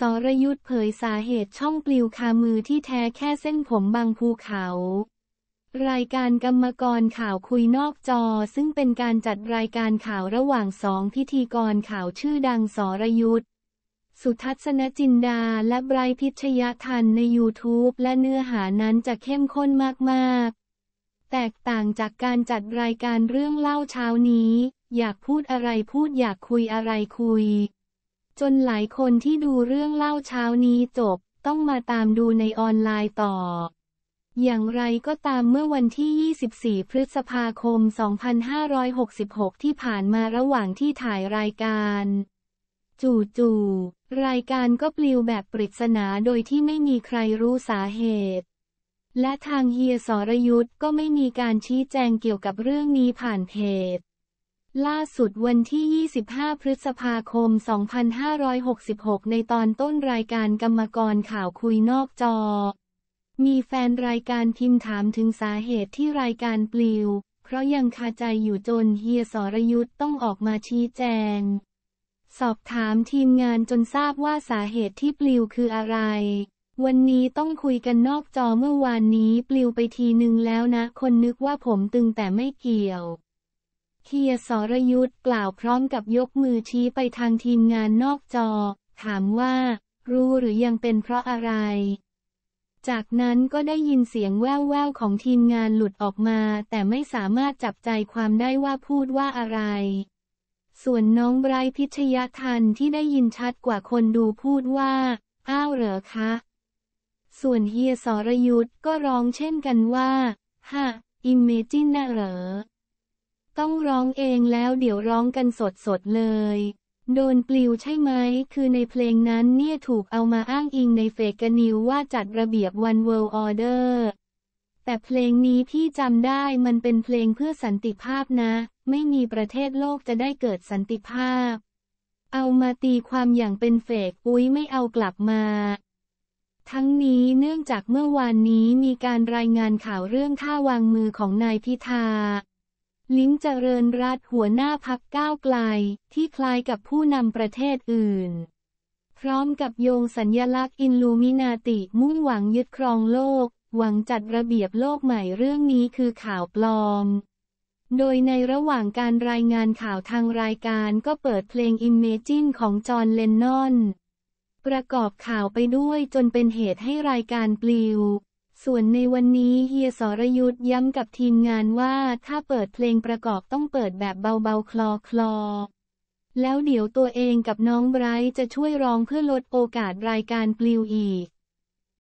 สรยุทธเผยสาเหตุช่องปลิวคามือที่แท้แค่เส้นผมบางภูเขา รายการกรรมกรข่าวคุยนอกจอ ซึ่งเป็นการจัดรายการข่าวระหว่างสองพิธีกรข่าวชื่อดังสรยุทธสุทัศนจินดาและไบรพิชยทันใน YouTube และเนื้อหานั้นจะเข้มข้นมากๆ แตกต่างจากการจัดรายการเรื่องเล่าเช้านี้ อยากพูดอะไรพูดอยากคุยอะไรคุยจนหลายคนที่ดูเรื่องเล่าเช้านี้จบ ต้องมาตามดูในออนไลน์ต่อ อย่างไรก็ตามเมื่อวันที่ 24 พฤษภาคม 2566 ที่ผ่านมาระหว่างที่ถ่ายรายการ จู่ๆ รายการก็ปลิวแบบปริศนาโดยที่ไม่มีใครรู้สาเหตุ และทางเฮียสรยุทธ์ก็ไม่มีการชี้แจงเกี่ยวกับเรื่องนี้ผ่านเพจล่าสุดวันที่ 25 พฤษภาคม 2566 ในตอนต้นรายการกรรมกรข่าวคุยนอกจอ มีแฟนรายการพิมพ์ถามถึงสาเหตุที่รายการปลิว เพราะยังคาใจอยู่จนเฮียสรยุทธ์ต้องออกมาชี้แจง สอบถามทีมงานจนทราบว่าสาเหตุที่ปลิวคืออะไร วันนี้ต้องคุยกันนอกจอเมื่อวานนี้ ปลิวไปทีนึงแล้วนะ คนนึกว่าผมตึงแต่ไม่เกี่ยวเทียสรยุทธ์กล่าวพร้อมกับยกมือชี้ไปทางทีมงานนอกจอ ถามว่า รู้หรือยังเป็นเพราะอะไร จากนั้นก็ได้ยินเสียงแว่วๆของทีมงานหลุดออกมา แต่ไม่สามารถจับใจความได้ว่าพูดว่าอะไร ส่วนน้องไบรท์พิชยทันที่ได้ยินชัดกว่าคนดูพูดว่าอ้าวเหรอคะ ส่วนเฮียสรยุทธ์ก็ร้องเช่นกันว่า ฮะอิมเมจินน่ะเหรอต้องร้องเองแล้วเดี๋ยวร้องกันสดสดเลย โดนปลิวใช่ไหมคือในเพลงนั้นเนี่ยถูกเอามาอ้างอิงในเฟกนิวว่าจัดระเบียบ One World Order แต่เพลงนี้พี่จำได้มันเป็นเพลงเพื่อสันติภาพนะ ไม่มีประเทศโลกจะได้เกิดสันติภาพ เอามาตีความอย่างเป็นเฟกอุ้ยไม่เอากลับมา ทั้งนี้เนื่องจากเมื่อวานนี้มีการรายงานข่าวเรื่องท่าวางมือของนายพิธาลิ้มเจริญรัฐหัวหน้าพักก้าวไกล ที่คล้ายกับผู้นำประเทศอื่น พร้อมกับโยงสัญญลักษณ์อินลูมินาติมุ่งหวังยึดครองโลก หวังจัดระเบียบโลกใหม่เรื่องนี้คือข่าวปลอม โดยในระหว่างการรายงานข่าวทางรายการก็เปิดเพลง Imagine ของจอห์นเลนนอน ประกอบข่าวไปด้วยจนเป็นเหตุให้รายการปลิวส่วนในวันนี้เฮียสรยุทธ์ย้ำกับทีมงานว่าถ้าเปิดเพลงประกอบต้องเปิดแบบเบาๆ คลอๆ แล้วเดี๋ยวตัวเองกับน้องไบรท์จะช่วยร้องเพื่อลดโอกาสรายการปลิวอีก